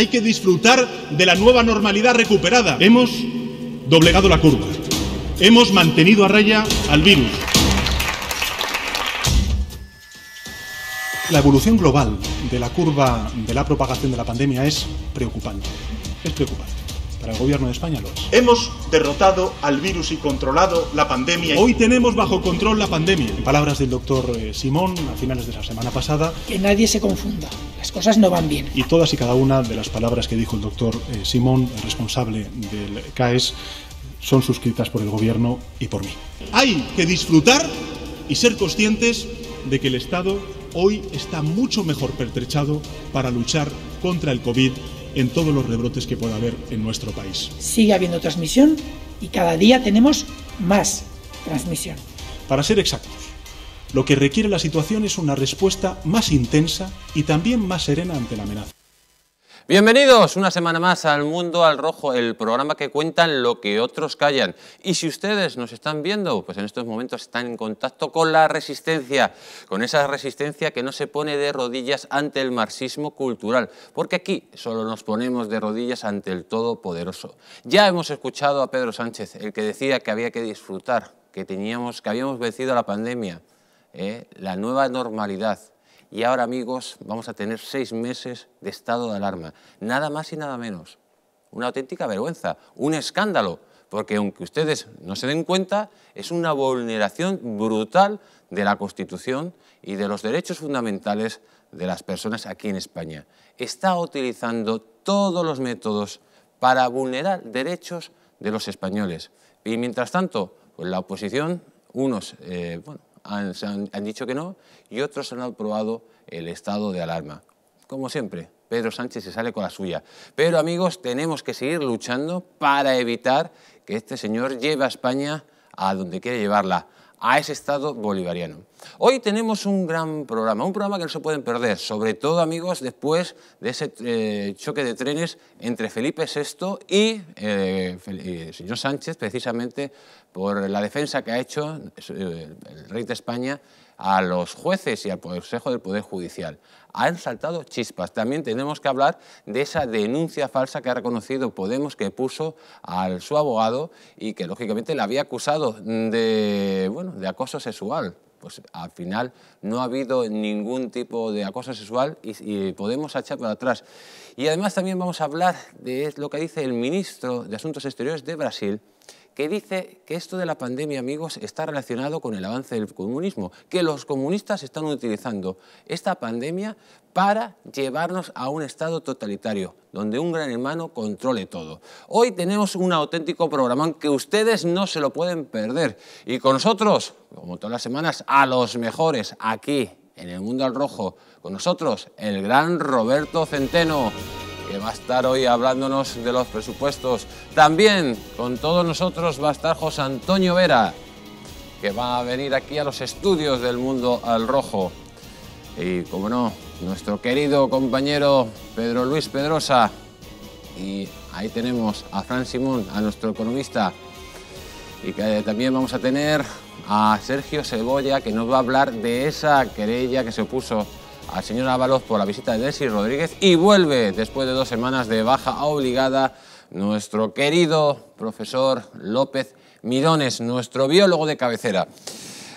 Hay que disfrutar de la nueva normalidad recuperada. Hemos doblegado la curva. Hemos mantenido a raya al virus. La evolución global de la curva de la propagación de la pandemia es preocupante. Es preocupante. Para el gobierno de España lo es. Hemos derrotado al virus y controlado la pandemia. Hoy tenemos bajo control la pandemia. palabras del doctor eh, Simón a finales de la semana pasada. Que nadie se confunda. Las cosas no van bien. Y todas y cada una de las palabras que dijo el doctor eh, Simón, el responsable del CAES, son suscritas por el gobierno y por mí. Hay que disfrutar y ser conscientes de que el Estado hoy está mucho mejor pertrechado para luchar contra el COVID en todos los rebrotes que pueda haber en nuestro país. Sigue habiendo transmisión y cada día tenemos más transmisión. Para ser exactos, lo que requiere la situación es una respuesta más intensa y también más serena ante la amenaza. Bienvenidos una semana más al Mundo al Rojo, el programa que cuenta lo que otros callan. Y si ustedes nos están viendo, pues en estos momentos están en contacto con la resistencia, con esa resistencia que no se pone de rodillas ante el marxismo cultural, porque aquí solo nos ponemos de rodillas ante el Todopoderoso. Ya hemos escuchado a Pedro Sánchez, el que decía que había que disfrutar, que, teníamos, que habíamos vencido la pandemia, ¿eh? la nueva normalidad y ahora, amigos, vamos a tener seis meses de estado de alarma. Nada más y nada menos. Una auténtica vergüenza, un escándalo, porque aunque ustedes no se den cuenta, es una vulneración brutal de la Constitución y de los derechos fundamentales de las personas aquí en España. Está utilizando todos los métodos para vulnerar derechos de los españoles. Y mientras tanto, pues la oposición, unos eh, han, dicho que no y otros han aprobado el estado de alarma. Como siempre, Pedro Sánchez se sale con la suya. Pero amigos, tenemos que seguir luchando para evitar que este señor lleve a España a donde quiere llevarla, a ese Estado bolivariano. Hoy tenemos un gran programa, un programa que no se pueden perder, sobre todo, amigos, después de ese eh, choque de trenes entre Felipe VI eh, y el señor Sánchez, precisamente por la defensa que ha hecho eh, el rey de España a los jueces y al Consejo del Poder Judicial. Han saltado chispas. También tenemos que hablar de esa denuncia falsa que ha reconocido Podemos que puso al su abogado y que lógicamente le había acusado de, bueno, de acoso sexual pues al final no ha habido ningún tipo de acoso sexual y, y, podemos echar para atrás. Y además también vamos a hablar de lo que dice el ministro de Asuntos Exteriores de Brasil, que dice que esto de la pandemia, amigos, está relacionado con el avance del comunismo, que los comunistas están utilizando esta pandemia para llevarnos a un estado totalitario, donde un gran hermano controle todo. Hoy tenemos un auténtico programa... que ustedes no se lo pueden perder. Y con nosotros, como todas las semanas, a los mejores aquí en el mundo al rojo, con nosotros el gran Roberto Centeno que va a estar hoy hablándonos de los presupuestos. También con todos nosotros va a estar José Antonio Vera, que va a venir aquí a los estudios del Mundo al Rojo. Y, como no, nuestro querido compañero Pedro Luis Pedrosa. Y ahí tenemos a Fran Simón, a nuestro economista. Y que también vamos a tener a Sergio Cebolla, que nos va a hablar de esa querella que se opuso al señor Ábalos por la visita de Delcy Rodríguez y vuelve después de dos semanas de baja obligada nuestro querido profesor López Mirones, nuestro biólogo de cabecera.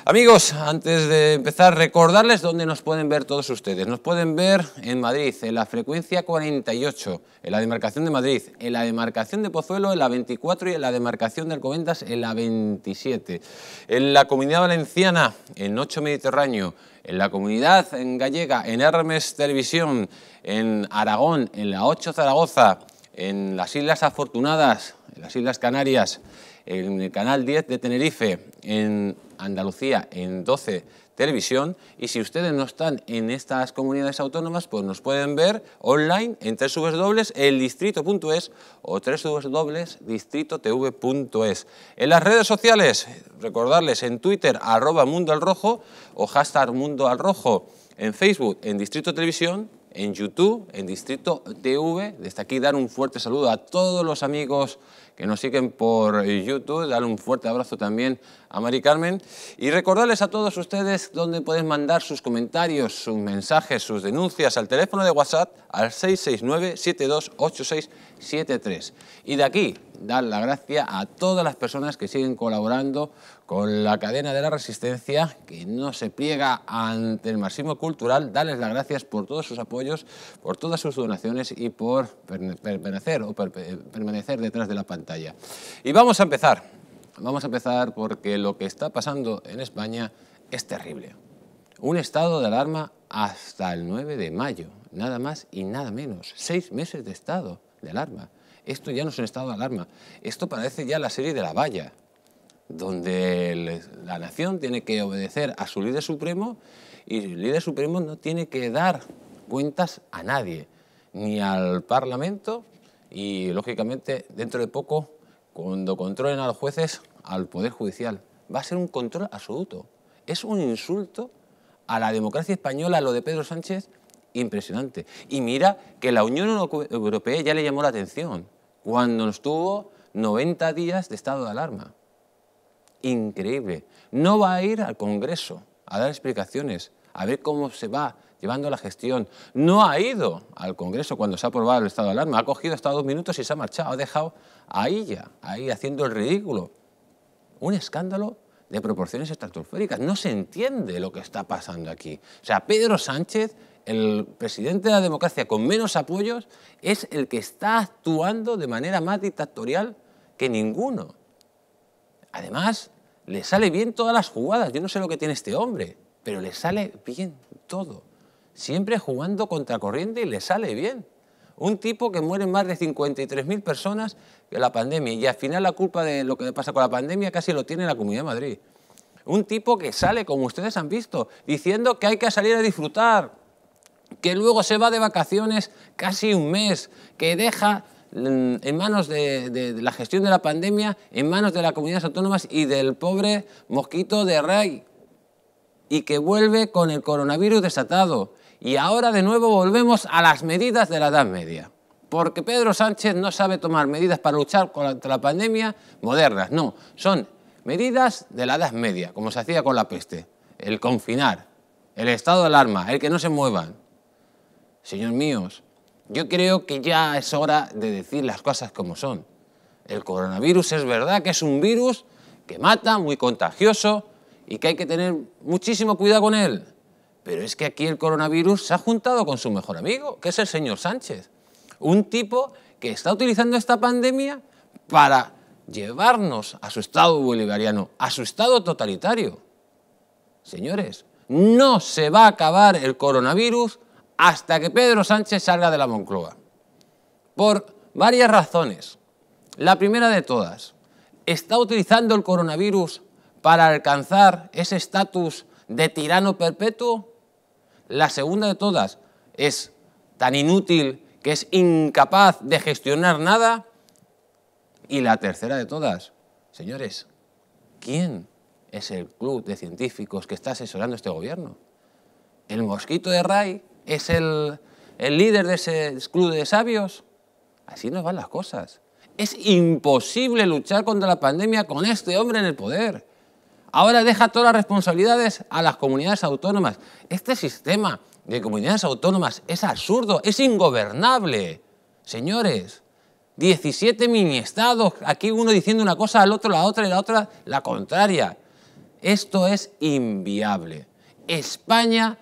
Amigos, antes de empezar, recordarles dónde nos pueden ver todos ustedes. Nos pueden ver en Madrid, en la frecuencia 48, en la demarcación de Madrid, en la demarcación de Pozuelo, en la 24 y en la demarcación de Alcobendas, en la 27. En la Comunidad Valenciana, en 8 Mediterráneo, en la comunidad en gallega, en Hermes Televisión, en Aragón, en la 8 Zaragoza, en las Islas Afortunadas, en las Islas Canarias, en el Canal 10 de Tenerife, en Andalucía, en 12 televisión y si ustedes no están en estas comunidades autónomas, pues nos pueden ver online en www.eldistrito.es o www.distritotv.es. En las redes sociales, recordarles en Twitter, arroba Mundo al Rojo o hashtag Mundo al Rojo, en Facebook, en Distrito Televisión, en YouTube, en Distrito TV. Desde aquí dar un fuerte saludo a todos los amigos que nos siguen por YouTube. darle un fuerte abrazo también a Mari Carmen. Y recordarles a todos ustedes dónde pueden mandar sus comentarios, sus mensajes, sus denuncias al teléfono de WhatsApp al 669 7286 73. Y de aquí, dar la gracia a todas las personas que siguen colaborando con la cadena de la resistencia, que no se pliega ante el marxismo cultural, darles las gracias por todos sus apoyos, por todas sus donaciones y por permanecer o eh, permanecer detrás de la pantalla. Y vamos a empezar, vamos a empezar porque lo que está pasando en España es terrible. Un estado de alarma hasta el 9 de mayo, nada más y nada menos, seis meses de estado de alarma. Esto ya no es un estado de alarma. Esto parece ya la serie de la valla, donde la nación tiene que obedecer a su líder supremo y el líder supremo no tiene que dar cuentas a nadie, ni al Parlamento y, lógicamente, dentro de poco, cuando controlen a los jueces, al Poder Judicial. Va a ser un control absoluto. Es un insulto a la democracia española lo de Pedro Sánchez impresionante. Y mira que la Unión Europea ya le llamó la atención cuando estuvo 90 días de estado de alarma. Increíble. No va a ir al Congreso a dar explicaciones, a ver cómo se va llevando la gestión. No ha ido al Congreso cuando se ha aprobado el estado de alarma, ha cogido hasta dos minutos y se ha marchado, ha dejado a ella ahí haciendo el ridículo. Un escándalo de proporciones estratosféricas. No se entiende lo que está pasando aquí. O sea, Pedro Sánchez el presidente de la democracia con menos apoyos es el que está actuando de manera más dictatorial que ninguno. Además, le sale bien todas las jugadas. Yo no sé lo que tiene este hombre, pero le sale bien todo. Siempre jugando contra corriente y le sale bien. Un tipo que mueren más de 53.000 personas que la pandemia y al final la culpa de lo que pasa con la pandemia casi lo tiene la Comunidad de Madrid. Un tipo que sale, como ustedes han visto, diciendo que hay que salir a disfrutar, que luego se va de vacaciones casi un mes, que deja mm, en manos de, la gestión de la pandemia, en manos de las comunidades autónomas y del pobre mosquito de Rey, y que vuelve con el coronavirus desatado. Y ahora de nuevo volvemos a las medidas de la Edad Media, porque Pedro Sánchez no sabe tomar medidas para luchar contra la pandemia modernas, no, son medidas de la Edad Media, como se hacía con la peste, el confinar, el estado de alarma, el que no se muevan señor míos, yo creo que ya es hora de decir las cosas como son. El coronavirus es verdad que es un virus que mata, muy contagioso y que hay que tener muchísimo cuidado con él. Pero es que aquí el coronavirus se ha juntado con su mejor amigo, que es el señor Sánchez. Un tipo que está utilizando esta pandemia para llevarnos a su estado bolivariano, a su estado totalitario. Señores, no se va a acabar el coronavirus hasta que Pedro Sánchez salga de la Moncloa. Por varias razones. La primera de todas, está utilizando el coronavirus para alcanzar ese estatus de tirano perpetuo. La segunda de todas, es tan inútil que es incapaz de gestionar nada. Y la tercera de todas, señores, ¿quién es el club de científicos que está asesorando este gobierno? ¿El mosquito de Ray? es el, líder de ese club de sabios. Así nos van las cosas. Es imposible luchar contra la pandemia con este hombre en el poder. Ahora deja todas las responsabilidades a las comunidades autónomas. Este sistema de comunidades autónomas es absurdo, es ingobernable. Señores, 17 mini aquí uno diciendo una cosa al otro, la otra y la otra la contraria. Esto es inviable. España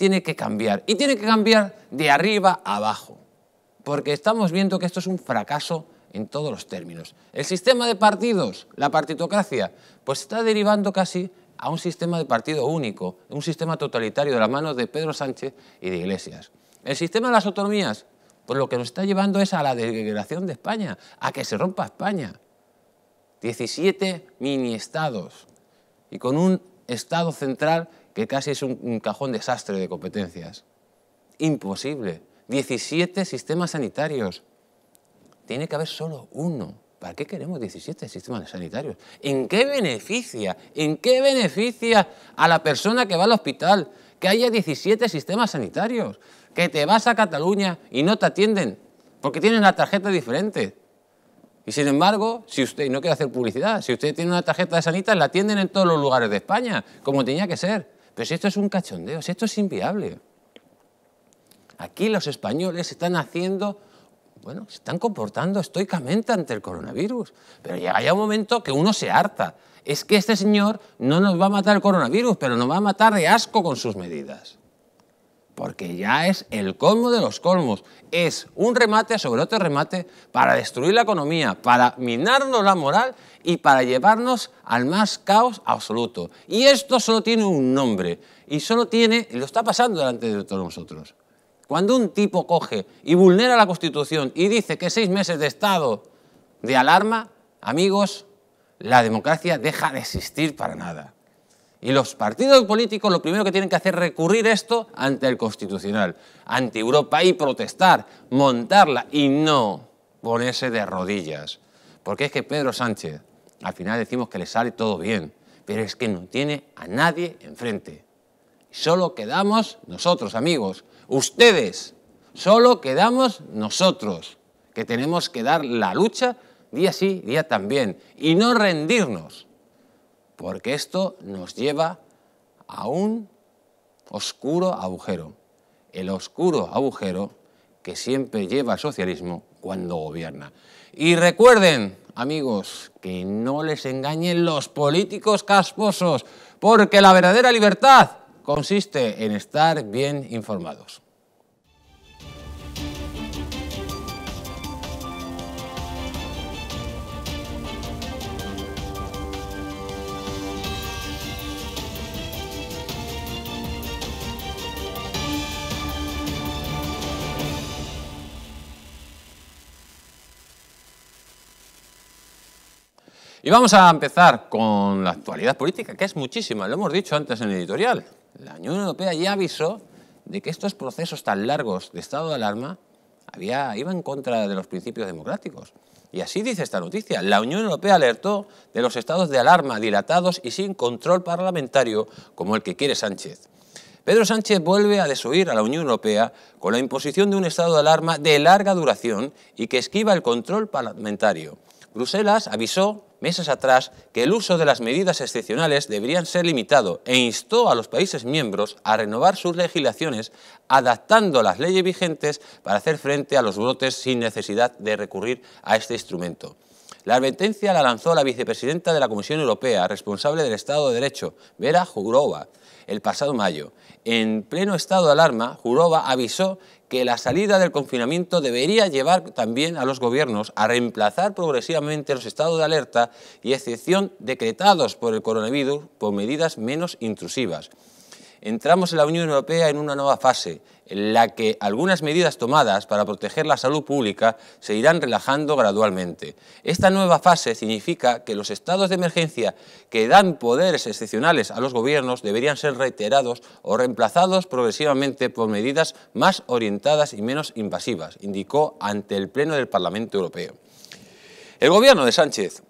tiene que cambiar. Y tiene que cambiar de arriba abajo. Porque estamos viendo que esto es un fracaso en todos los términos. El sistema de partidos, la partitocracia, pues está derivando casi a un sistema de partido único, un sistema totalitario de la mano de Pedro Sánchez y de Iglesias. El sistema de las autonomías, pues lo que nos está llevando es a la degradación de España, a que se rompa España. 17 mini-estados y con un Estado central que casi es un, cajón desastre de competencias. Imposible. 17 sistemas sanitarios. Tiene que haber solo uno. ¿Para qué queremos 17 sistemas sanitarios? ¿En qué beneficia? ¿En qué beneficia a la persona que va al hospital que haya 17 sistemas sanitarios? Que te vas a Cataluña y no te atienden porque tienen una tarjeta diferente. Y sin embargo, si usted, no quiere hacer publicidad, si usted tiene una tarjeta de sanitas, la atienden en todos los lugares de España, como tenía que ser. Pero esto es un cachondeo, esto es inviable. Aquí los españoles están haciendo, bueno, se están comportando estoicamente ante el coronavirus. Pero llega ya un momento que uno se harta. Es que este señor no nos va a matar el coronavirus, pero nos va a matar de asco con sus medidas porque ya es el colmo de los colmos. Es un remate sobre otro remate para destruir la economía, para minarnos la moral y para llevarnos al más caos absoluto. Y esto solo tiene un nombre y solo tiene, y lo está pasando delante de todos nosotros. Cuando un tipo coge y vulnera la Constitución y dice que seis meses de estado de alarma, amigos, la democracia deja de existir para nada. Y los partidos políticos lo primero que tienen que hacer es recurrir esto ante el Constitucional, ante Europa y protestar, montarla y no ponerse de rodillas. Porque es que Pedro Sánchez, al final decimos que le sale todo bien, pero es que no tiene a nadie enfrente. Solo quedamos nosotros, amigos, ustedes, solo quedamos nosotros, que tenemos que dar la lucha día sí, día también, y no rendirnos porque esto nos lleva a un oscuro agujero, el oscuro agujero que siempre lleva el socialismo cuando gobierna. Y recuerden, amigos, que no les engañen los políticos casposos, porque la verdadera libertad consiste en estar bien informados. Y vamos a empezar con la actualidad política, que es muchísima, lo hemos dicho antes en el editorial. La Unión Europea ya avisó de que estos procesos tan largos de estado de alarma había, iban en contra de los principios democráticos. Y así dice esta noticia. La Unión Europea alertó de los estados de alarma dilatados y sin control parlamentario como el que quiere Sánchez. Pedro Sánchez vuelve a desoír a la Unión Europea con la imposición de un estado de alarma de larga duración y que esquiva el control parlamentario. Bruselas avisó meses atrás que el uso de las medidas excepcionales deberían ser limitado e instó a los países miembros a renovar sus legislaciones adaptando las leyes vigentes para hacer frente a los brotes sin necesidad de recurrir a este instrumento. La advertencia la lanzó la vicepresidenta de la Comisión Europea, responsable del Estado de Derecho, Vera Jourova, el pasado mayo. En pleno estado de alarma, Jourova avisó que la salida del confinamiento debería llevar también a los gobiernos a reemplazar progresivamente los estados de alerta y excepción decretados por el coronavirus por medidas menos intrusivas. Entramos en la Unión Europea en una nueva fase, en la que algunas medidas tomadas para proteger la salud pública se irán relajando gradualmente. Esta nueva fase significa que los estados de emergencia que dan poderes excepcionales a los gobiernos deberían ser reiterados o reemplazados progresivamente por medidas más orientadas y menos invasivas, indicó ante el Pleno del Parlamento Europeo. El gobierno de Sánchez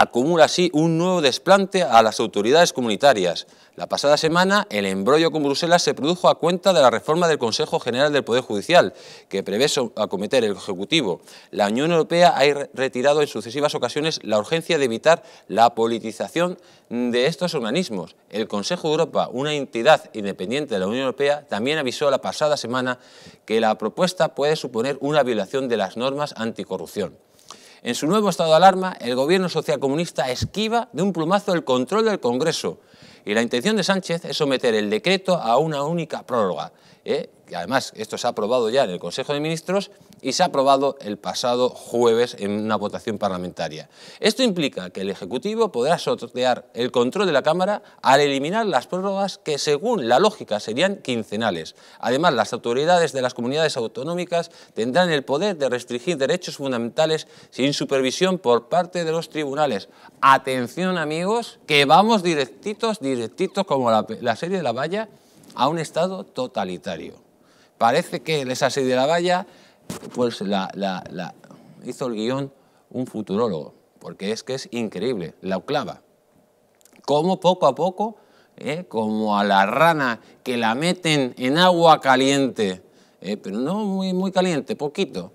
acumula así un nuevo desplante a las autoridades comunitarias. La pasada semana, el embrollo con Bruselas se produjo a cuenta de la reforma del Consejo General del Poder Judicial, que prevé acometer el Ejecutivo. La Unión Europea ha retirado en sucesivas ocasiones la urgencia de evitar la politización de estos organismos. El Consejo de Europa, una entidad independiente de la Unión Europea, también avisó la pasada semana que la propuesta puede suponer una violación de las normas anticorrupción. En su nuevo estado de alarma, el gobierno socialcomunista esquiva de un plumazo el control del Congreso y la intención de Sánchez es someter el decreto a una única prórroga. ¿eh? además, esto se ha aprobado ya en el Consejo de Ministros y se ha aprobado el pasado jueves en una votación parlamentaria. Esto implica que el Ejecutivo podrá sortear el control de la Cámara al eliminar las prórrogas que, según la lógica, serían quincenales. Además, las autoridades de las comunidades autonómicas tendrán el poder de restringir derechos fundamentales sin supervisión por parte de los tribunales. Atención, amigos, que vamos directitos, directitos, como la, serie de la valla, a un Estado totalitario. Parece que esa serie de la valla pues la, hizo el guión un futurólogo, porque es que es increíble, la clava. como poco a poco, ¿eh? como a la rana que la meten en agua caliente, ¿eh? pero no muy, muy caliente, poquito,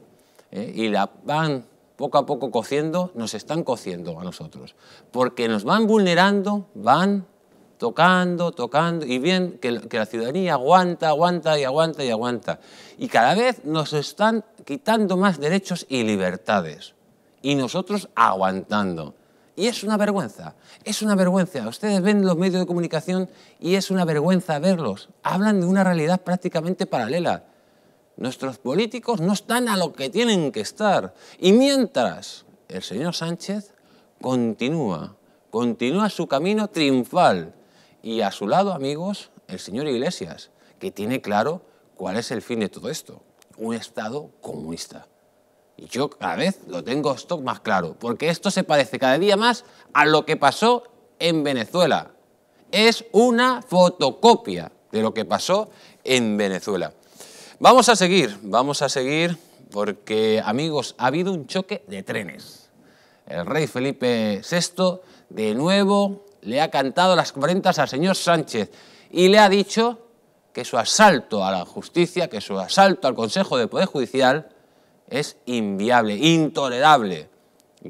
¿eh? y la van poco a poco cociendo, nos están cociendo a nosotros, porque nos van vulnerando, van tocando, tocando, y bien que, la ciudadanía aguanta, aguanta y aguanta y aguanta. Y cada vez nos están quitando más derechos y libertades, y nosotros aguantando. Y es una vergüenza, es una vergüenza. Ustedes ven los medios de comunicación y es una vergüenza verlos. Hablan de una realidad prácticamente paralela. Nuestros políticos no están a lo que tienen que estar. Y mientras el señor Sánchez continúa, continúa su camino triunfal, y a su lado, amigos, el señor Iglesias, que tiene claro cuál es el fin de todo esto, un Estado comunista. Y yo cada vez lo tengo esto más claro, porque esto se parece cada día más a lo que pasó en Venezuela. Es una fotocopia de lo que pasó en Venezuela. Vamos a seguir, vamos a seguir, porque amigos, ha habido un choque de trenes. El rey Felipe VI de nuevo le ha cantado las cuarentas al señor Sánchez y le ha dicho que su asalto a la justicia, que su asalto al Consejo de Poder Judicial es inviable, intolerable,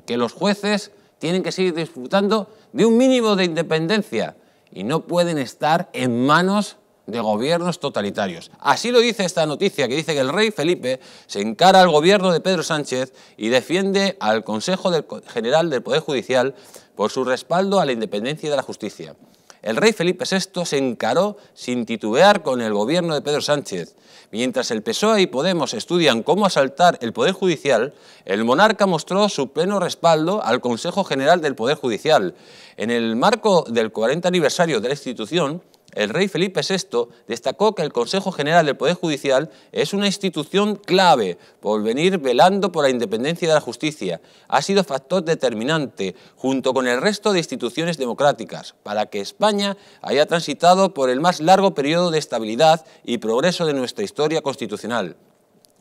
que los jueces tienen que seguir disfrutando de un mínimo de independencia y no pueden estar en manos de gobiernos totalitarios. Así lo dice esta noticia, que dice que el rey Felipe se encara al gobierno de Pedro Sánchez y defiende al Consejo General del Poder Judicial por su respaldo a la independencia de la justicia. El rey Felipe VI se encaró sin titubear con el gobierno de Pedro Sánchez. Mientras el PSOE y Podemos estudian cómo asaltar el Poder Judicial, el monarca mostró su pleno respaldo al Consejo General del Poder Judicial. En el marco del 40 aniversario de la institución, el rey Felipe VI destacó que el Consejo General del Poder Judicial es una institución clave por venir velando por la independencia de la justicia. Ha sido factor determinante, junto con el resto de instituciones democráticas, para que España haya transitado por el más largo periodo de estabilidad y progreso de nuestra historia constitucional.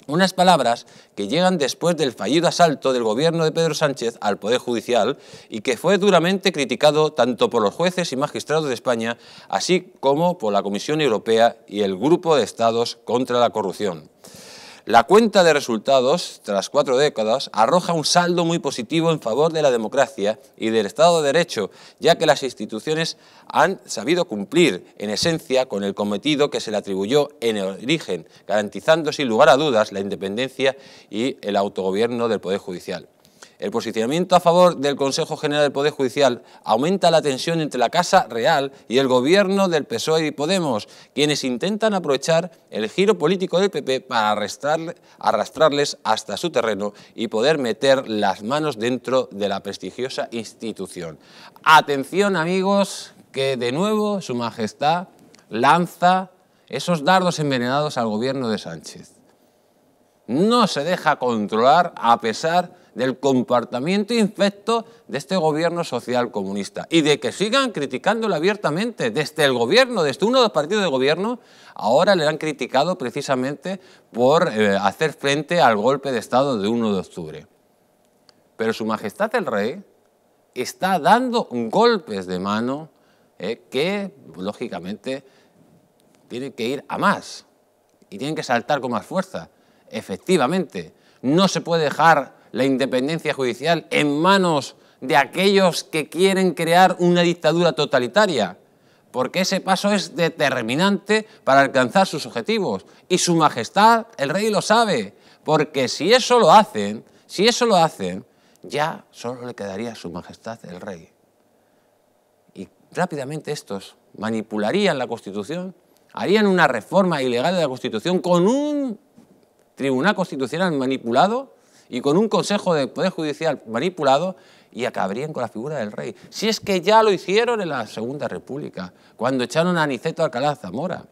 Unas palabras que llegan después del fallido asalto del gobierno de Pedro Sánchez al Poder Judicial y que fue duramente criticado tanto por los jueces y magistrados de España, así como por la Comisión Europea y el Grupo de Estados contra la Corrupción. La cuenta de resultados, tras cuatro décadas, arroja un saldo muy positivo en favor de la democracia y del Estado de Derecho, ya que las instituciones han sabido cumplir, en esencia, con el cometido que se le atribuyó en el origen, garantizando sin lugar a dudas la independencia y el autogobierno del Poder Judicial. El posicionamiento a favor del Consejo General del Poder Judicial aumenta la tensión entre la Casa Real y el gobierno del PSOE y Podemos, quienes intentan aprovechar el giro político del PP para arrastrarles hasta su terreno y poder meter las manos dentro de la prestigiosa institución. Atención amigos, que de nuevo su majestad lanza esos dardos envenenados al gobierno de Sánchez. No se deja controlar a pesar del comportamiento infecto de este gobierno social comunista y de que sigan criticándolo abiertamente desde el gobierno, desde uno de los partidos de gobierno, ahora le han criticado precisamente por eh, hacer frente al golpe de Estado de 1 de octubre. Pero Su Majestad el Rey está dando golpes de mano eh, que, lógicamente, tienen que ir a más y tienen que saltar con más fuerza. Efectivamente, no se puede dejar la independencia judicial en manos de aquellos que quieren crear una dictadura totalitaria, porque ese paso es determinante para alcanzar sus objetivos. Y su majestad, el rey, lo sabe, porque si eso lo hacen, si eso lo hacen, ya solo le quedaría a su majestad el rey. Y rápidamente estos manipularían la Constitución, harían una reforma ilegal de la Constitución con un tribunal constitucional manipulado y con un Consejo de Poder Judicial manipulado y acabarían con la figura del rey. Si es que ya lo hicieron en la Segunda República, cuando echaron a Aniceto Alcalá Zamora.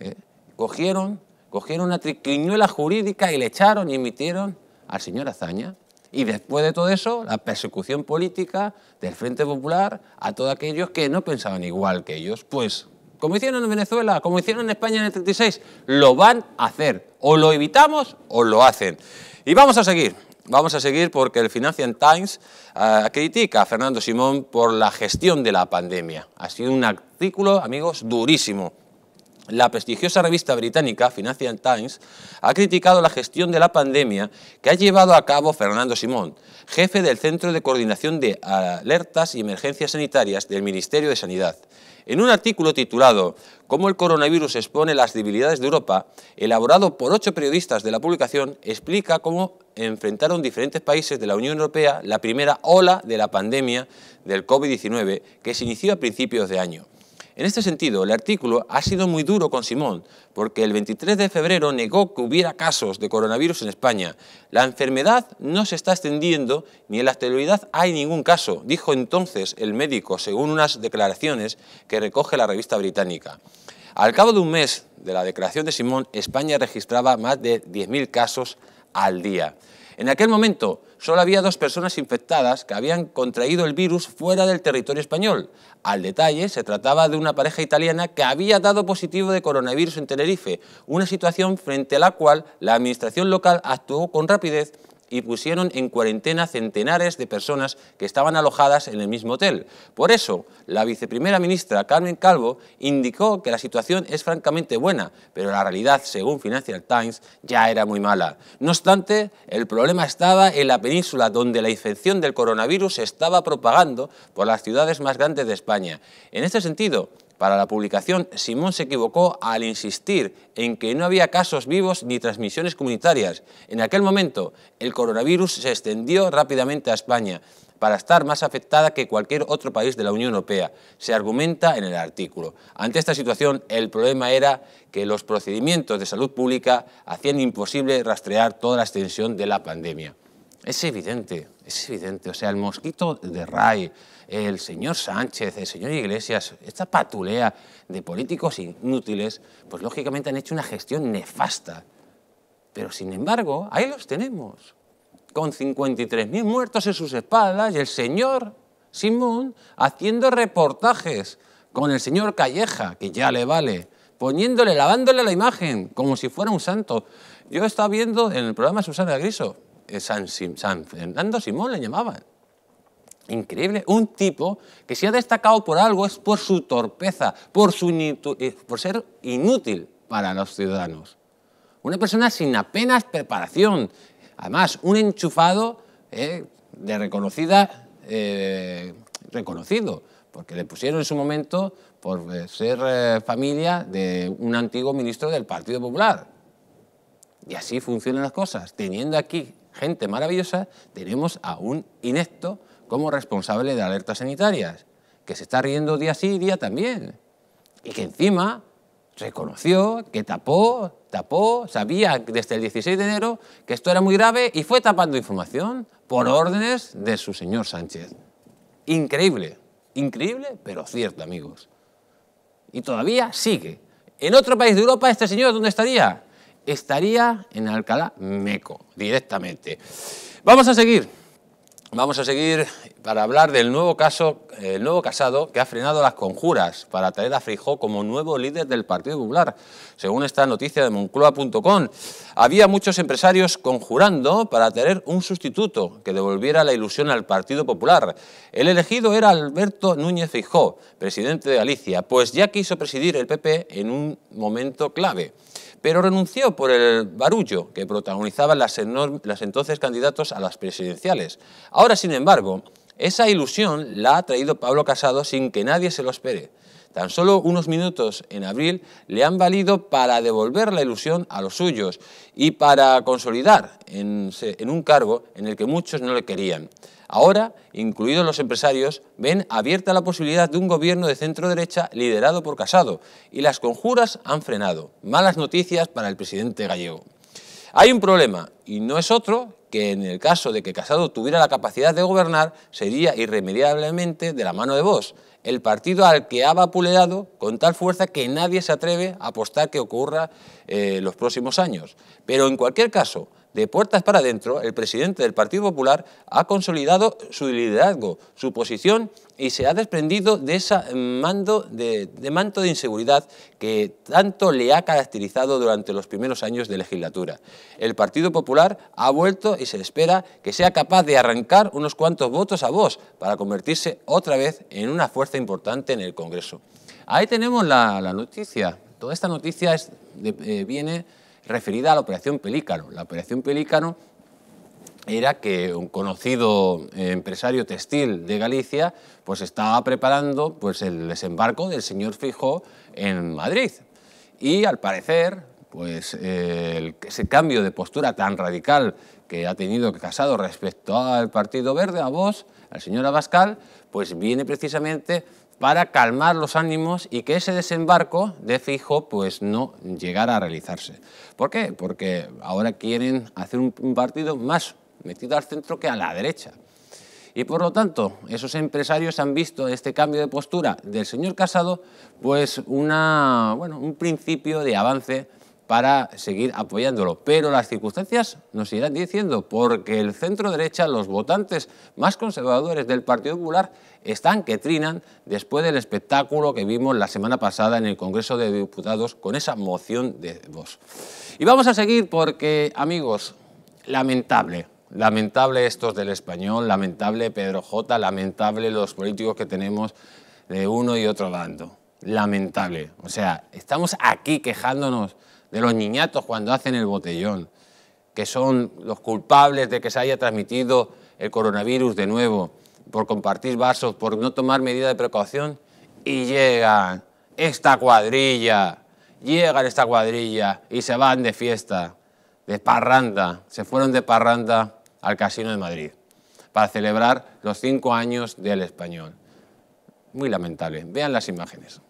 ¿Eh? Cogieron, cogieron una triquiñuela jurídica y le echaron y emitieron al señor Azaña. Y después de todo eso, la persecución política del Frente Popular a todos aquellos que no pensaban igual que ellos. Pues como hicieron en Venezuela, como hicieron en España en el 36, lo van a hacer. O lo evitamos o lo hacen. Y vamos a seguir. Vamos a seguir porque el Financial Times eh, critica a Fernando Simón por la gestión de la pandemia. Ha sido un artículo, amigos, durísimo. La prestigiosa revista británica Financial Times ha criticado la gestión de la pandemia que ha llevado a cabo Fernando Simón, jefe del Centro de Coordinación de Alertas y Emergencias Sanitarias del Ministerio de Sanidad. En un artículo titulado Cómo el coronavirus expone las debilidades de Europa, elaborado por ocho periodistas de la publicación, explica cómo enfrentaron diferentes países de la Unión Europea la primera ola de la pandemia del COVID-19 que se inició a principios de año. En este sentido, el artículo ha sido muy duro con Simón, porque el 23 de febrero negó que hubiera casos de coronavirus en España. La enfermedad no se está extendiendo ni en la actualidad hay ningún caso, dijo entonces el médico, según unas declaraciones que recoge la revista británica. Al cabo de un mes de la declaración de Simón, España registraba más de 10.000 casos al día. En aquel momento, solo había dos personas infectadas que habían contraído el virus fuera del territorio español. Al detalle, se trataba de una pareja italiana que había dado positivo de coronavirus en Tenerife, una situación frente a la cual la administración local actuó con rapidez y pusieron en cuarentena centenares de personas que estaban alojadas en el mismo hotel. Por eso, la viceprimera ministra Carmen Calvo indicó que la situación es francamente buena, pero la realidad, según Financial Times, ya era muy mala. No obstante, el problema estaba en la península, donde la infección del coronavirus se estaba propagando por las ciudades más grandes de España. En este sentido, para la publicación, Simón se equivocó al insistir en que no había casos vivos ni transmisiones comunitarias. En aquel momento, el coronavirus se extendió rápidamente a España, para estar más afectada que cualquier otro país de la Unión Europea, se argumenta en el artículo. Ante esta situación, el problema era que los procedimientos de salud pública hacían imposible rastrear toda la extensión de la pandemia. Es evidente, es evidente, o sea, el mosquito de Ray, el señor Sánchez, el señor Iglesias, esta patulea de políticos inútiles, pues lógicamente han hecho una gestión nefasta. Pero sin embargo, ahí los tenemos, con 53.000 muertos en sus espaldas y el señor Simón haciendo reportajes con el señor Calleja, que ya le vale, poniéndole, lavándole la imagen, como si fuera un santo. Yo estaba viendo en el programa Susana Griso, eh, San, Fernando Simón le llamaban. Increíble, un tipo que se ha destacado por algo es por su torpeza, por, su, eh, por ser inútil para los ciudadanos. Una persona sin apenas preparación, además un enchufado eh, de reconocida, reconocido, porque le pusieron en su momento por ser familia de un antiguo ministro del Partido Popular. Y así funcionan las cosas, teniendo aquí gente maravillosa, tenemos a un inecto como responsable de alertas sanitarias, que se está riendo día sí y día también. Y que encima reconoció que tapó, tapó, sabía desde el 16 de enero que esto era muy grave y fue tapando información por órdenes de su señor Sánchez. Increíble, increíble, pero cierto, amigos. Y todavía sigue. En otro país de Europa, este señor, ¿dónde estaría? estaría en Alcalá Meco, directamente. Vamos a seguir. Vamos a seguir para hablar del nuevo caso, el nuevo casado que ha frenado las conjuras para traer a Frijó como nuevo líder del Partido Popular, según esta noticia de Moncloa.com. Había muchos empresarios conjurando para tener un sustituto que devolviera la ilusión al Partido Popular. El elegido era Alberto Núñez Frijó, presidente de Galicia, pues ya quiso presidir el PP en un momento clave pero renunció por el barullo que protagonizaban las, entonces candidatos a las presidenciales. Ahora, sin embargo, esa ilusión la ha traído Pablo Casado sin que nadie se lo espere. Tan solo unos minutos en abril le han valido para devolver la ilusión a los suyos y para consolidar en, un cargo en el que muchos no le querían. Ahora, incluidos los empresarios, ven abierta la posibilidad de un gobierno de centro derecha liderado por Casado y las conjuras han frenado. Malas noticias para el presidente gallego. Hay un problema y no es otro que en el caso de que Casado tuviera la capacidad de gobernar sería irremediablemente de la mano de vos el partido al que ha vapuleado con tal fuerza que nadie se atreve a apostar que ocurra en eh, los próximos años. Pero en cualquier caso, de puertas para adentro, el presidente del Partido Popular ha consolidado su liderazgo, su posición y se ha desprendido de ese mando de, manto de inseguridad que tanto le ha caracterizado durante los primeros años de legislatura. El Partido Popular ha vuelto y se espera que sea capaz de arrancar unos cuantos votos a vos para convertirse otra vez en una fuerza importante en el Congreso. Ahí tenemos la, noticia. Toda esta noticia eh, viene referida a la Operación La Operación Pelícano era que un conocido eh, empresario textil de Galicia pues estaba preparando pues el desembarco del señor Fijó en Madrid. Y al parecer, pues eh, ese cambio de postura tan radical que ha tenido Casado respecto al Partido Verde, a vos, al señor Abascal, pues viene precisamente para calmar los ánimos y que ese desembarco de fijo pues no llegara a realizarse. ¿Por qué? Porque ahora quieren hacer un partido más metido al centro que a la derecha. Y por lo tanto, esos empresarios han visto este cambio de postura del señor Casado pues una, bueno, un principio de avance para seguir apoyándolo. Pero las circunstancias nos irán diciendo, porque el centro derecha, los votantes más conservadores del Partido Popular, están que trinan después del espectáculo que vimos la semana pasada en el Congreso de Diputados con esa moción de voz. Y vamos a seguir porque, amigos, lamentable, Lamentable estos del español, lamentable Pedro J, lamentable los políticos que tenemos de uno y otro bando. Lamentable. O sea, estamos aquí quejándonos de los niñatos cuando hacen el botellón, que son los culpables de que se haya transmitido el coronavirus de nuevo, por compartir vasos, por no tomar medida de precaución, y llegan esta cuadrilla, llegan esta cuadrilla y se van de fiesta, de parranda, se fueron de parranda al Casino de Madrid para celebrar los cinco años del español. Muy lamentable. Vean las imágenes.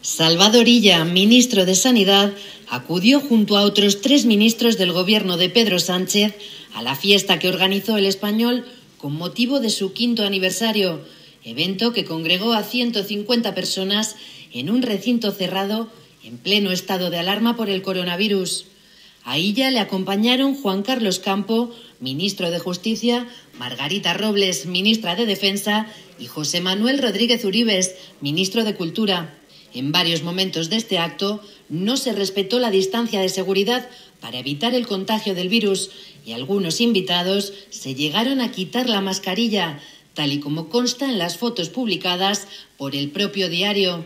Salvador ministro de Sanidad, acudió junto a otros tres ministros del gobierno de Pedro Sánchez a la fiesta que organizó el español con motivo de su quinto aniversario, evento que congregó a 150 personas en un recinto cerrado en pleno estado de alarma por el coronavirus. A ella le acompañaron Juan Carlos Campo, ministro de Justicia, Margarita Robles, ministra de Defensa, y José Manuel Rodríguez Uribes, ministro de Cultura. En varios momentos de este acto no se respetó la distancia de seguridad para evitar el contagio del virus y algunos invitados se llegaron a quitar la mascarilla, tal y como consta en las fotos publicadas por el propio diario.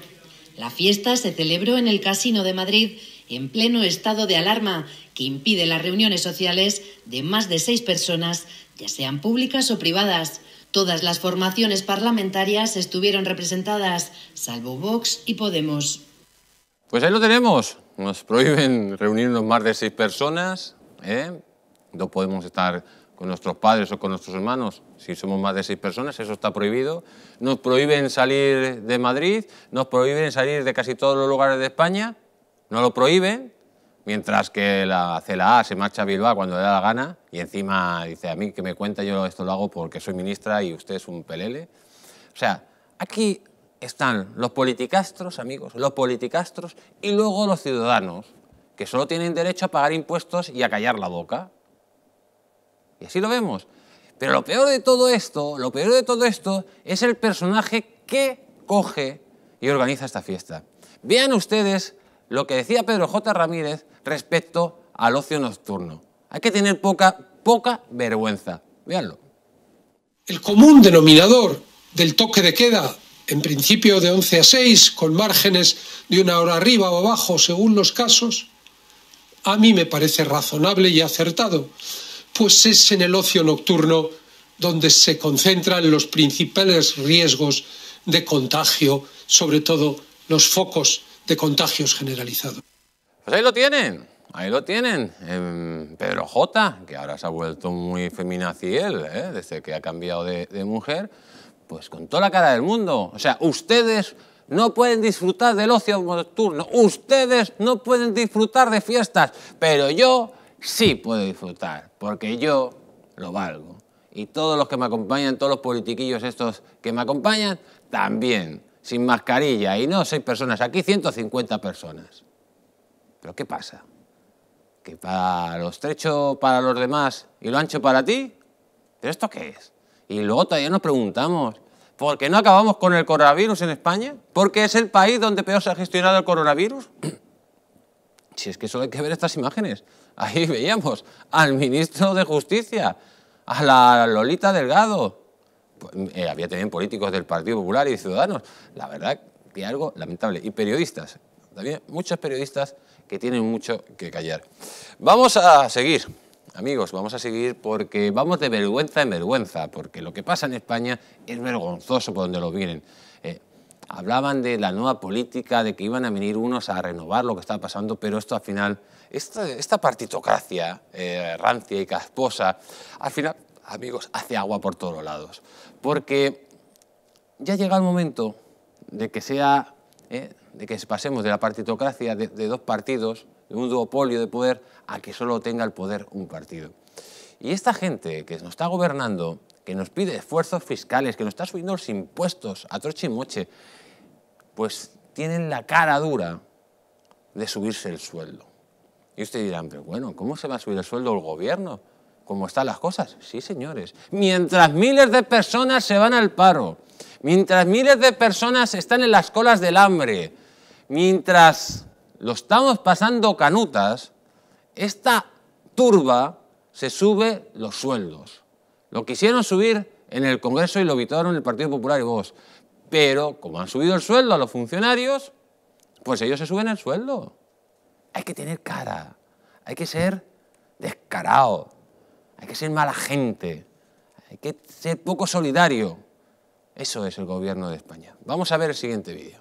La fiesta se celebró en el Casino de Madrid en pleno estado de alarma que impide las reuniones sociales de más de seis personas, ya sean públicas o privadas. Todas las formaciones parlamentarias estuvieron representadas, salvo Vox y Podemos. Pues ahí lo tenemos. Nos prohíben reunirnos más de seis personas. ¿eh? No podemos estar con nuestros padres o con nuestros hermanos, si somos más de seis personas, eso está prohibido. Nos prohíben salir de Madrid, nos prohíben salir de casi todos los lugares de España, no lo prohíben, mientras que la CELA se marcha a Bilbao cuando le da la gana y encima dice a mí que me cuenta, yo esto lo hago porque soy ministra y usted es un pelele. O sea, aquí están los politicastros, amigos, los politicastros y luego los ciudadanos, que solo tienen derecho a pagar impuestos y a callar la boca. Y así lo vemos. Pero lo peor de todo esto, lo peor de todo esto es el personaje que coge y organiza esta fiesta. Vean ustedes lo que decía Pedro J. Ramírez respecto al ocio nocturno. Hay que tener poca, poca vergüenza. Veanlo. El común denominador del toque de queda, en principio de 11 a 6, con márgenes de una hora arriba o abajo según los casos, a mí me parece razonable y acertado, pues es en el ocio nocturno donde se concentran los principales riesgos de contagio, sobre todo los focos de contagios generalizados. Pues ahí lo tienen, ahí lo tienen. Em, Pedro J, que ahora se ha vuelto muy feminaciel ¿eh? desde que ha cambiado de, de mujer, pues con toda la cara del mundo. O sea, ustedes no pueden disfrutar del ocio nocturno, ustedes no pueden disfrutar de fiestas, pero yo sí puedo disfrutar, porque yo lo valgo. Y todos los que me acompañan, todos los politiquillos estos que me acompañan, también sin mascarilla y no seis personas, aquí 150 personas. ¿Pero qué pasa? ¿Que para lo estrecho para los demás y lo ancho para ti? ¿Pero esto qué es? Y luego todavía nos preguntamos, ¿por qué no acabamos con el coronavirus en España? ¿Por qué es el país donde peor se ha gestionado el coronavirus? Si es que solo hay que ver estas imágenes. Ahí veíamos al ministro de Justicia, a la Lolita Delgado, eh, había también políticos del Partido Popular y Ciudadanos. La verdad que algo lamentable. Y periodistas, también muchos periodistas que tienen mucho que callar. Vamos a seguir, amigos, vamos a seguir porque vamos de vergüenza en vergüenza, porque lo que pasa en España es vergonzoso por donde lo vienen. Eh, hablaban de la nueva política, de que iban a venir unos a renovar lo que estaba pasando, pero esto al final, esta, partitocracia eh, rancia y casposa, al final amigos, hace agua por todos lados. Porque ya llega el momento de que sea, ¿eh? de que pasemos de la partitocracia de, de dos partidos, de un duopolio de poder, a que solo tenga el poder un partido. Y esta gente que nos está gobernando, que nos pide esfuerzos fiscales, que nos está subiendo los impuestos a troche y moche, pues tienen la cara dura de subirse el sueldo. Y ustedes dirán, pero bueno, ¿cómo se va a subir el sueldo el gobierno? ¿Cómo están las cosas. Sí, señores. Mientras miles de personas se van al paro, mientras miles de personas están en las colas del hambre, mientras lo estamos pasando canutas, esta turba se sube los sueldos. Lo quisieron subir en el Congreso y lo evitaron el Partido Popular y vos. Pero como han subido el sueldo a los funcionarios, pues ellos se suben el sueldo. Hay que tener cara, hay que ser descarado, hay que ser mala gente, hay que ser poco solidario. Eso es el gobierno de España. Vamos a ver el siguiente vídeo.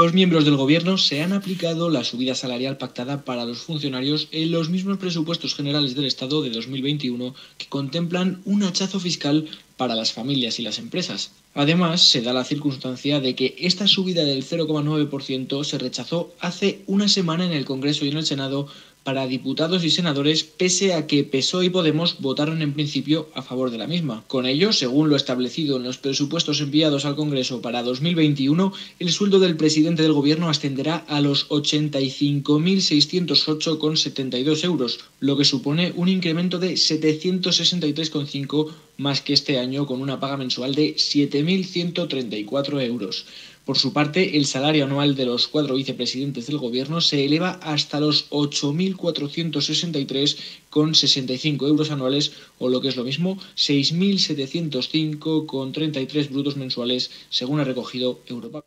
Los miembros del gobierno se han aplicado la subida salarial pactada para los funcionarios en los mismos presupuestos generales del Estado de 2021 que contemplan un hachazo fiscal para las familias y las empresas. Además, se da la circunstancia de que esta subida del 0,9% se rechazó hace una semana en el Congreso y en el Senado para diputados y senadores, pese a que PSOE y Podemos votaron en principio a favor de la misma. Con ello, según lo establecido en los presupuestos enviados al Congreso para 2021, el sueldo del presidente del Gobierno ascenderá a los 85.608,72 euros, lo que supone un incremento de 763,5 más que este año con una paga mensual de 7.134 euros. Por su parte, el salario anual de los cuatro vicepresidentes del gobierno se eleva hasta los 8.463,65 euros anuales o lo que es lo mismo, 6.705,33 brutos mensuales, según ha recogido Europa.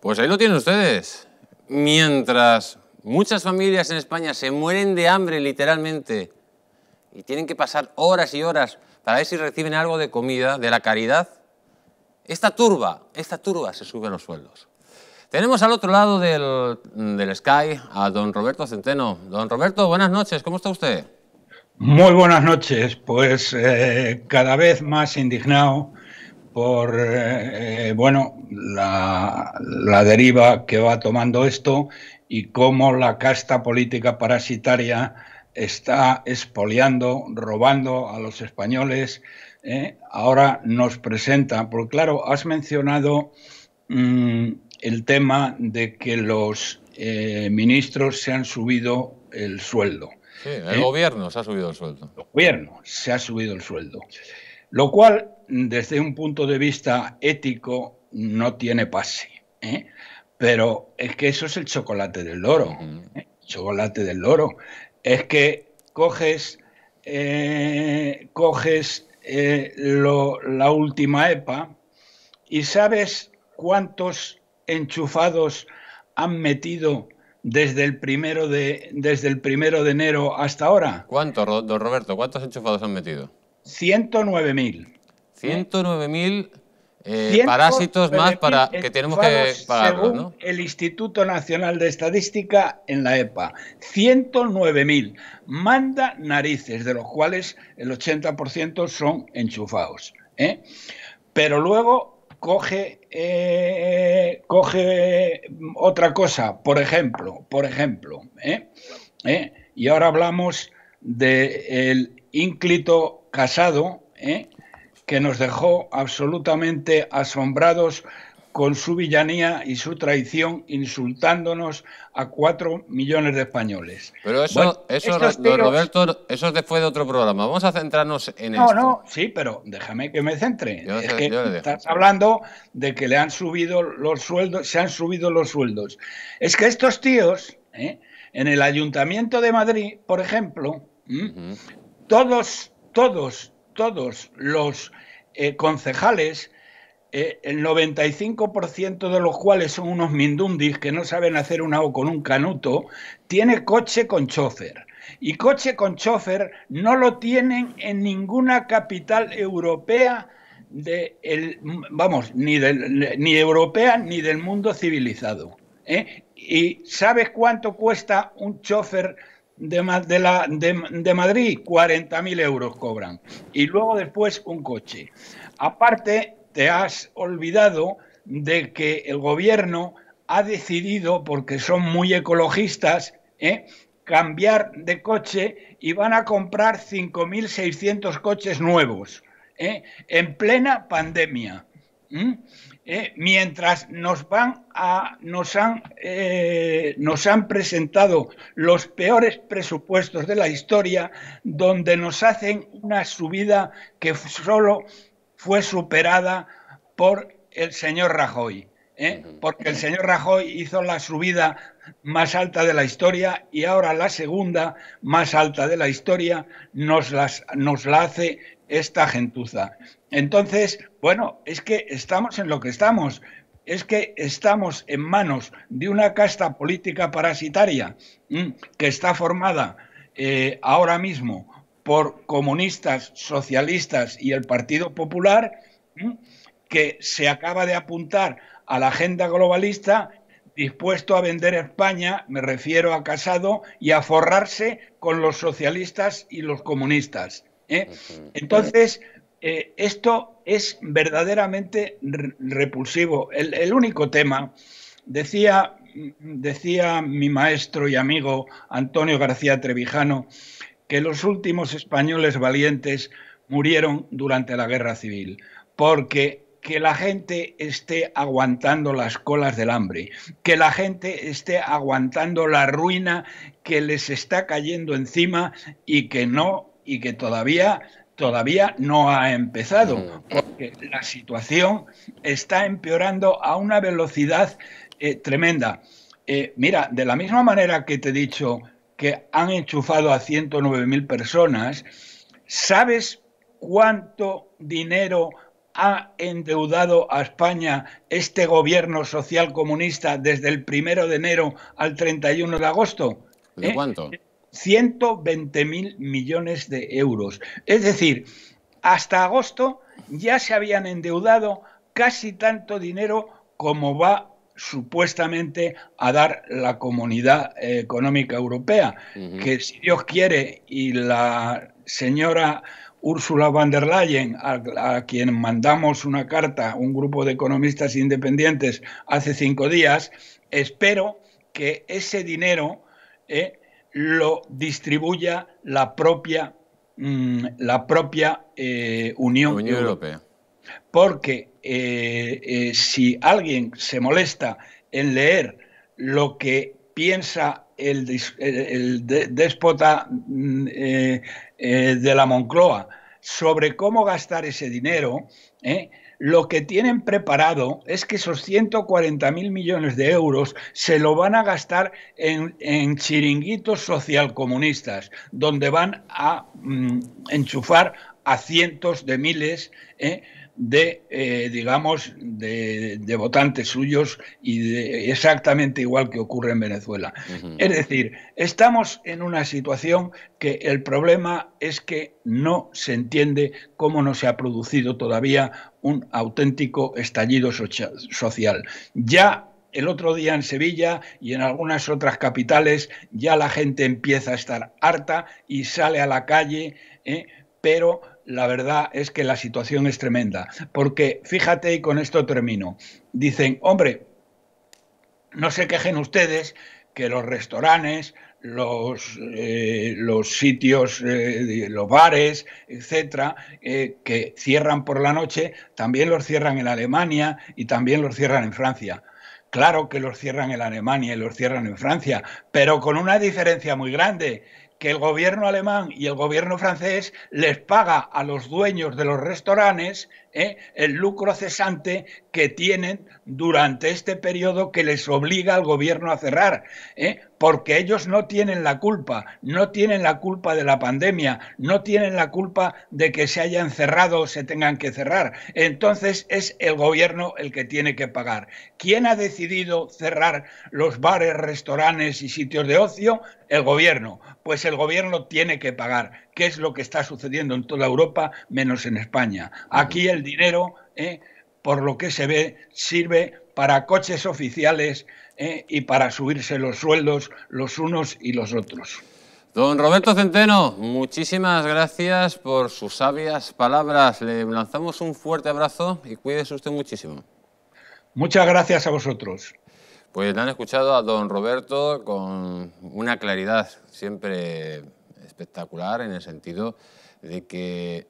Pues ahí lo tienen ustedes. Mientras muchas familias en España se mueren de hambre literalmente y tienen que pasar horas y horas para ver si reciben algo de comida, de la caridad, esta turba, esta turba se sube los sueldos. Tenemos al otro lado del, Sky a don Roberto Centeno. Don Roberto, buenas noches, ¿cómo está usted? Muy buenas noches, pues eh, cada vez más indignado por eh, eh, bueno la, la deriva que va tomando esto y cómo la casta política parasitaria está expoliando, robando a los españoles, ¿eh? ahora nos presenta, porque claro, has mencionado mm, el tema de que los eh, ministros se han subido el sueldo. Sí, el ¿eh? gobierno se ha subido el sueldo. El gobierno se ha subido el sueldo. Lo cual, desde un punto de vista ético, no tiene pase. Pero es que eso es el chocolate del loro. Chocolate del loro. Es que coges, coges eh, la última EPA y sabes cuántos enchufados han metido desde el primero de, desde el primero de enero hasta ahora. ¿Cuántos, Roberto? ¿Cuántos enchufados han metido? 109.000. 109.000 eh, parásitos más para que tenemos que pagar, El Instituto Nacional de Estadística en la EPA, 109.000. Manda narices, de los cuales el 80% son enchufados. ¿eh? Pero luego coge, eh, coge otra cosa, por ejemplo, por ejemplo, y ahora hablamos del ínclito casado, ¿eh? que nos dejó absolutamente asombrados con su villanía y su traición, insultándonos a cuatro millones de españoles. Pero eso, Roberto, eso Roberto, eso fue de otro programa. Vamos a centrarnos en eso. esto. No, no, sí, pero déjame que me centre. estás hablando de que le han subido los sueldos, se han subido los sueldos. Es que estos tíos, ¿eh? en el Ayuntamiento de Madrid, por ejemplo, todos, todos todos los eh, concejales, eh, el 95% de los cuales son unos mindundis que no saben hacer un o con un canuto, tiene coche con chofer. Y coche con chofer no lo tienen en ninguna capital europea vamos, ni, europea ni del mundo civilizado. ¿eh? ¿Y sabes cuánto cuesta un chofer de, de, la, de, Madrid, 40.000 euros cobran. Y luego después un coche. Aparte, te has olvidado de que el gobierno ha decidido, porque son muy ecologistas, ¿eh? cambiar de coche y van a comprar 5.600 coches nuevos ¿eh? en plena pandemia. ¿eh? mientras nos van a nos han eh, nos han presentado los peores presupuestos de la historia donde nos hacen una subida que solo fue superada por el señor Rajoy ¿eh? porque el señor Rajoy hizo la subida más alta de la historia y ahora la segunda más alta de la historia nos las nos la hace esta gentuza. Entonces, bueno, es que estamos en lo que estamos. Es que estamos en manos de una casta política parasitaria que está formada eh, ahora mismo por comunistas, socialistas y el Partido Popular, que se acaba de apuntar a la agenda globalista dispuesto a vender España, me refiero a Casado, y a forrarse con los socialistas y los comunistas. ¿eh? Entonces, eh, esto es verdaderamente repulsivo. El, único tema, decía, decía, mi maestro y amigo Antonio García Trevijano, que los últimos españoles valientes murieron durante la guerra civil, porque que la gente esté aguantando las colas del hambre, que la gente esté aguantando la ruina que les está cayendo encima y que no y que todavía, todavía no ha empezado, mm. porque la situación está empeorando a una velocidad eh, tremenda. Eh, mira, de la misma manera que te he dicho que han enchufado a 109.000 personas, ¿sabes cuánto dinero ha endeudado a España este gobierno social comunista desde el primero de enero al 31 de agosto? ¿De ¿Eh? cuánto? 120 mil millones de euros. Es decir, hasta agosto ya se habían endeudado casi tanto dinero como va supuestamente a dar la Comunidad eh, Económica Europea, que si Dios quiere y la señora Úrsula von der Leyen, a, quien mandamos una carta, un grupo de economistas independientes hace cinco días, espero que ese dinero eh, lo distribuya la propia, mm, la propia eh, Unión, Europea. Porque eh, eh, si alguien se molesta en leer lo que piensa el, déspota mm, de la Moncloa sobre cómo gastar ese dinero, lo que tienen preparado es que esos 140 mil millones de euros se lo van a gastar en, chiringuitos socialcomunistas, donde van a mm, enchufar a cientos de miles. ¿eh? de, eh, digamos, de, votantes suyos y de, exactamente igual que ocurre en Venezuela. Es decir, estamos en una situación que el problema es que no se entiende cómo no se ha producido todavía un auténtico estallido social. Ya el otro día en Sevilla y en algunas otras capitales ya la gente empieza a estar harta y sale a la calle, ¿eh? pero la verdad es que la situación es tremenda. Porque fíjate, y con esto termino, dicen, hombre, no se quejen ustedes que los restaurantes, los, eh, los sitios, eh, los bares, etcétera, eh, que cierran por la noche, también los cierran en Alemania y también los cierran en Francia. Claro que los cierran en Alemania y los cierran en Francia, pero con una diferencia muy grande, que el gobierno alemán y el gobierno francés les paga a los dueños de los restaurantes ¿eh? el lucro cesante que tienen durante este periodo que les obliga al gobierno a cerrar, ¿eh? porque ellos no tienen la culpa, no tienen la culpa de la pandemia, no tienen la culpa de que se hayan cerrado o se tengan que cerrar. Entonces es el gobierno el que tiene que pagar. ¿Quién ha decidido cerrar los bares, restaurantes y sitios de ocio? El gobierno. Pues el gobierno tiene que pagar qué es lo que está sucediendo en toda Europa, menos en España. Aquí el dinero, ¿eh? por lo que se ve, sirve para coches oficiales ¿eh? y para subirse los sueldos los unos y los otros. Don Roberto Centeno, muchísimas gracias por sus sabias palabras. Le lanzamos un fuerte abrazo y cuídese usted muchísimo. Muchas gracias a vosotros. Pues han escuchado a don Roberto con una claridad siempre espectacular en el sentido de que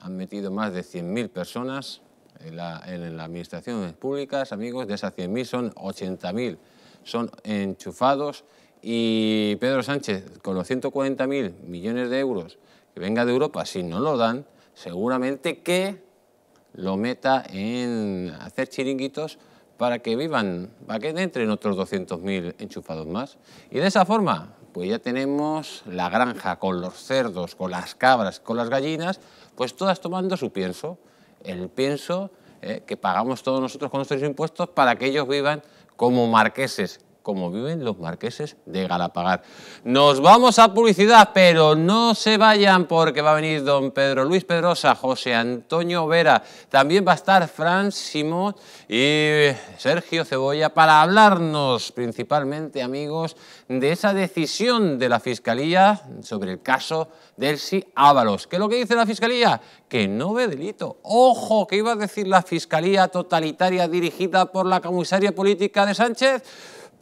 han metido más de 100.000 personas en las administraciones públicas, amigos, de esas 100.000 son 80.000, son enchufados y Pedro Sánchez con los 140.000 millones de euros que venga de Europa, si no lo dan, seguramente que lo meta en hacer chiringuitos para que vivan, para que entren otros 200.000 enchufados más. Y de esa forma pues ya tenemos la granja con los cerdos, con las cabras, con las gallinas, pues todas tomando su pienso, el pienso eh, que pagamos todos nosotros con nuestros impuestos para que ellos vivan como marqueses como viven los marqueses de Galapagar. Nos vamos a publicidad, pero no se vayan porque va a venir don Pedro Luis Pedrosa, José Antonio Vera, también va a estar Fran Simón y Sergio Cebolla para hablarnos principalmente, amigos, de esa decisión de la Fiscalía sobre el caso Delsi Ábalos. ¿Qué es lo que dice la Fiscalía? Que no ve delito. ¡Ojo! qué iba a decir la Fiscalía totalitaria dirigida por la comisaria política de Sánchez?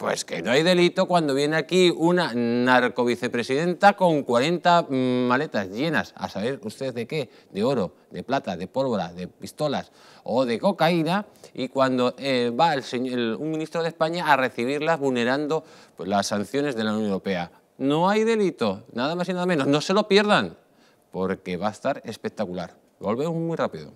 Pues que no hay delito cuando viene aquí una narcovicepresidenta con 40 mm, maletas llenas, a saber ustedes de qué, de oro, de plata, de pólvora, de pistolas o de cocaína, y cuando eh, va el, un ministro de España a recibirlas vulnerando pues, las sanciones de la Unión Europea. No hay delito, nada más y nada menos, no se lo pierdan, porque va a estar espectacular. Volvemos muy rápido.